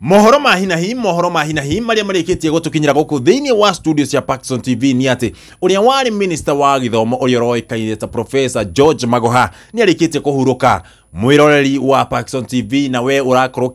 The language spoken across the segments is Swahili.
mohoro ma hi na hi mohoro ma hi na hi maria marikitie gutukinyira guku thiini wa studio cia Paxson TV ni ati uria wari minister wa githomo uria uroikaire ta professor George Magoha ni arikitie kuhuruka mwiroreri wa Paxson TV na we urakorwo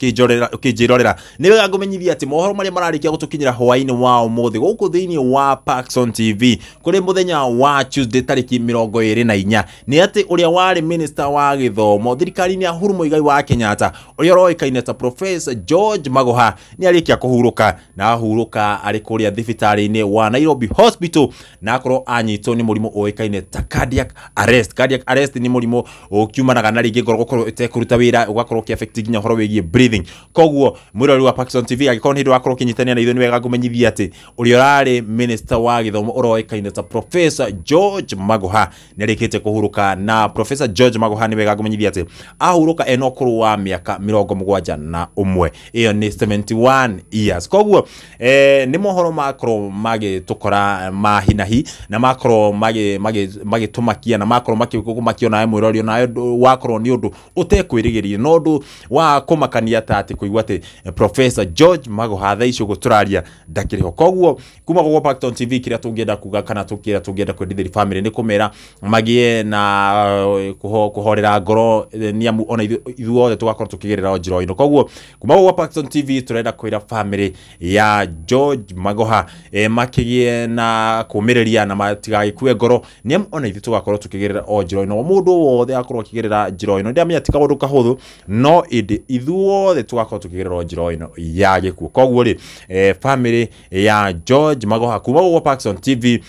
ukijirorera ni wega ngumenyithia ati mohoro maria mararikia gutukinyira hwaini wa umuthi guku thiini wa Paxson TV kuri muthenya wa Tuesday tariki mirongo iri na inya ni ati uria wari minister wa githomo thirikari-ini ya Uhuru Muigai wa Kenyatta uria uroikaine ta Professor George Magoha ni arikia kuhuruka na ahuruka ari kuria thibitari-ini wa Nairobi Hospital na akorwo anyitwo ni murimu uikaine ta cardiac arrest cardiac arrest ni murimu ukiumanaga na ringi gukorwo itekuruta wira ugakorwo ki affect ginya horo wegie breathing koguo mwirori wa Pakistan TV agikorwo hindi wakorwo kinyitania na ithu ni wega kumenyithia ati uri urari minister wa githomo uroikaine ta professor George Magoha ni arikite kuhuruka na professor George Magoha ni wega kumenyithia ati ahuruka ena ukuru wa miaka mirongo mugwanja na umwe iyo ni 71 years koguo eh, ni mohoro makorwo magitukora ma hinahi na makro mage mage magitumakia na makro makorwo makiona mwirori nawe wakro ni undu utekwirigirie no ndu wa kumakania ta ati kuigwa ati eh, professor George Magohatha icio guturaria ndakiri ho koguo kuma gugo Pacton TV kiria tungienda kuga kana tukira tungienda kwendithiri family ni kumera magie na eh, kuho kuhorera ngoro eh, ni amu ona ithuothe tugakorwo tukigerera njiro ino koguo kuma gugo Pacton TV turenda kwira family ya George Magoha e, makigie na kumireria na matigagikue ngoro ni amu ona ithu tugakorwo tukigerera o njiro ino mundu wothe akorwo akigerera njiro ino ndiamenya ti kaundu kahuthu no ndä ithuothe tugakorwo tukigererwo njĩra no ya kuo koguo rä eh, family ya george magoha kuma gũgwo parks on tv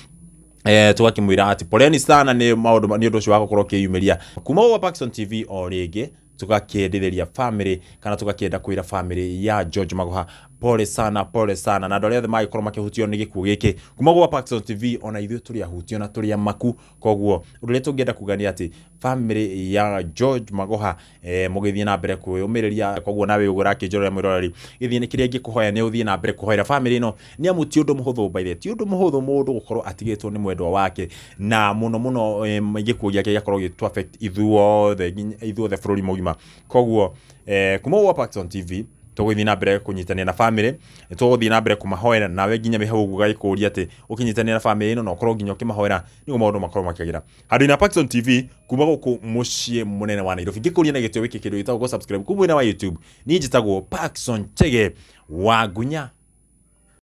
Eh, ra ati poleni sana nĩ maũndũ nĩ ũndũ ũcio kä yumä ria kuma gũgwo parks on tv o rĩngĩ tugakiendereria family kana tugakienda kwira family ya George Magoha pole sana pole sana na andå arä othe magäkorwo makähutio nä gä kuå gä kä kuma gwa Paxton TV ona ithuä tå rä ahutio na tå rä a maku koguo å ndå rä a tå ngä enda kuga nä atä bamä ya George Magoha eh, må gä thiä na mbere kwä å mä rä ria koguo nawe å gå rakä njorera mwä rorari gä thiä nä kä rä a ngä kå hoya nä å thiä na mbere kå hoera bamä ä no nä amu ti å ndå må hå thå mbaire ti å ndå må hå thå må ndå gå korwo atigä two nä mwendwa wake na må no må no eh, gä kuå gä ake gäakorwo gä ithuothe ithuothe bå rå ri må gima koguo eh, kuma gwa Paxton TV tugithii na mbere kunyitania na family tuguthii na mbere kumahoera nawe nginya mihau uguo gaikuria ati ukinyitania na family ino na korwo nginya guo maå ndå makorwo ra handå ina pakton TV kuma ciä må nene wa Nairobi ria na gitio wiki kindu gitagwo subscribe kumwina wa YouTube ni njitagwo Paxton Chege wa Ngunya